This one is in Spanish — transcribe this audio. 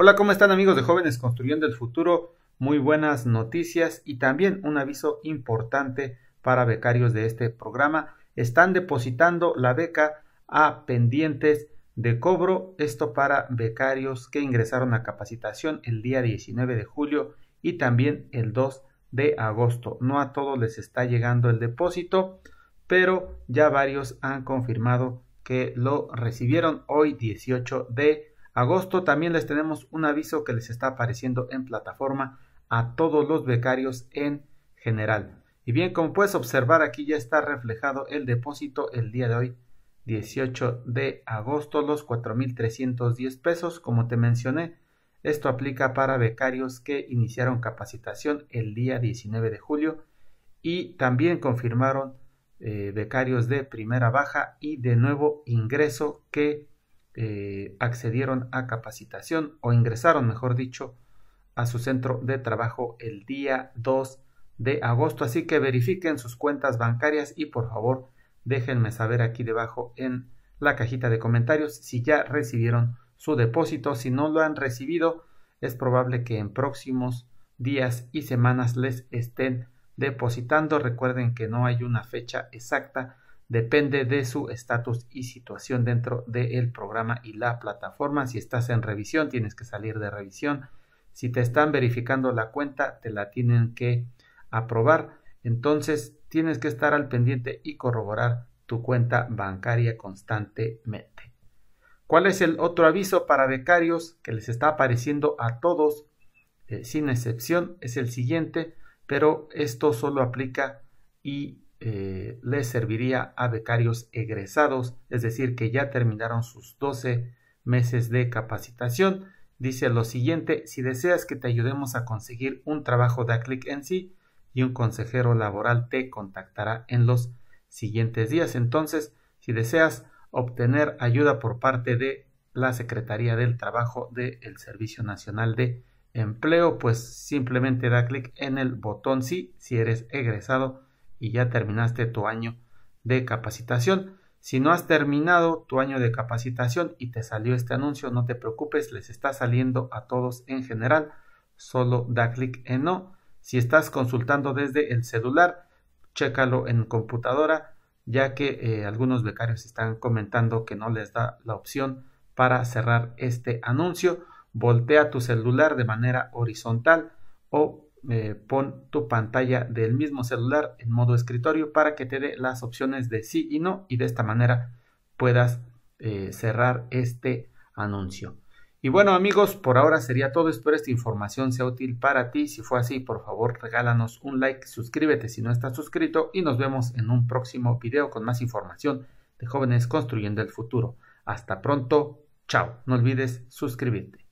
Hola, ¿cómo están amigos de Jóvenes Construyendo el Futuro? Muy buenas noticias y también un aviso importante para becarios de este programa. Están depositando la beca a pendientes de cobro, esto para becarios que ingresaron a capacitación el día 19 de julio y también el 2 de agosto. No a todos les está llegando el depósito, pero ya varios han confirmado que lo recibieron hoy 18 de Agosto también les tenemos un aviso que les está apareciendo en plataforma a todos los becarios en general. Y bien, como puedes observar aquí ya está reflejado el depósito el día de hoy, 18 de agosto, los 4.310 pesos, como te mencioné. Esto aplica para becarios que iniciaron capacitación el día 19 de julio y también confirmaron eh, becarios de primera baja y de nuevo ingreso que eh, accedieron a capacitación o ingresaron, mejor dicho, a su centro de trabajo el día 2 de agosto. Así que verifiquen sus cuentas bancarias y por favor déjenme saber aquí debajo en la cajita de comentarios si ya recibieron su depósito. Si no lo han recibido, es probable que en próximos días y semanas les estén depositando. Recuerden que no hay una fecha exacta Depende de su estatus y situación dentro del programa y la plataforma. Si estás en revisión, tienes que salir de revisión. Si te están verificando la cuenta, te la tienen que aprobar. Entonces, tienes que estar al pendiente y corroborar tu cuenta bancaria constantemente. ¿Cuál es el otro aviso para becarios que les está apareciendo a todos eh, sin excepción? Es el siguiente, pero esto solo aplica y eh, le serviría a becarios egresados, es decir, que ya terminaron sus 12 meses de capacitación. Dice lo siguiente, si deseas que te ayudemos a conseguir un trabajo, da clic en sí y un consejero laboral te contactará en los siguientes días. Entonces, si deseas obtener ayuda por parte de la Secretaría del Trabajo del Servicio Nacional de Empleo, pues simplemente da clic en el botón sí si eres egresado y ya terminaste tu año de capacitación. Si no has terminado tu año de capacitación y te salió este anuncio, no te preocupes, les está saliendo a todos en general. Solo da clic en no. Si estás consultando desde el celular, chécalo en computadora, ya que eh, algunos becarios están comentando que no les da la opción para cerrar este anuncio. Voltea tu celular de manera horizontal o eh, pon tu pantalla del mismo celular en modo escritorio para que te dé las opciones de sí y no y de esta manera puedas eh, cerrar este anuncio. Y bueno amigos, por ahora sería todo. Espero esta información sea útil para ti. Si fue así, por favor regálanos un like, suscríbete si no estás suscrito y nos vemos en un próximo video con más información de jóvenes construyendo el futuro. Hasta pronto, chao. No olvides suscribirte.